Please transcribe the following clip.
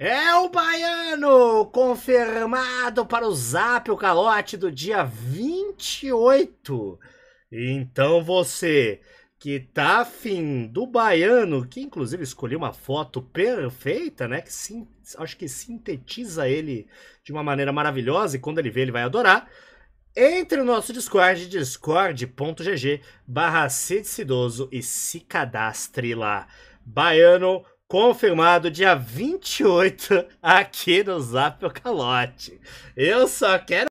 É o baiano confirmado para o Zap, o calote do dia 28. Então você que tá afim do baiano, que inclusive escolheu uma foto perfeita, né? Que sim, acho que sintetiza ele de uma maneira maravilhosa e quando ele vê ele vai adorar. Entre o nosso Discord, discord.gg barra Cidoso e se cadastre lá. Baiano confirmado dia 28 aqui no Zap Calote. Eu só quero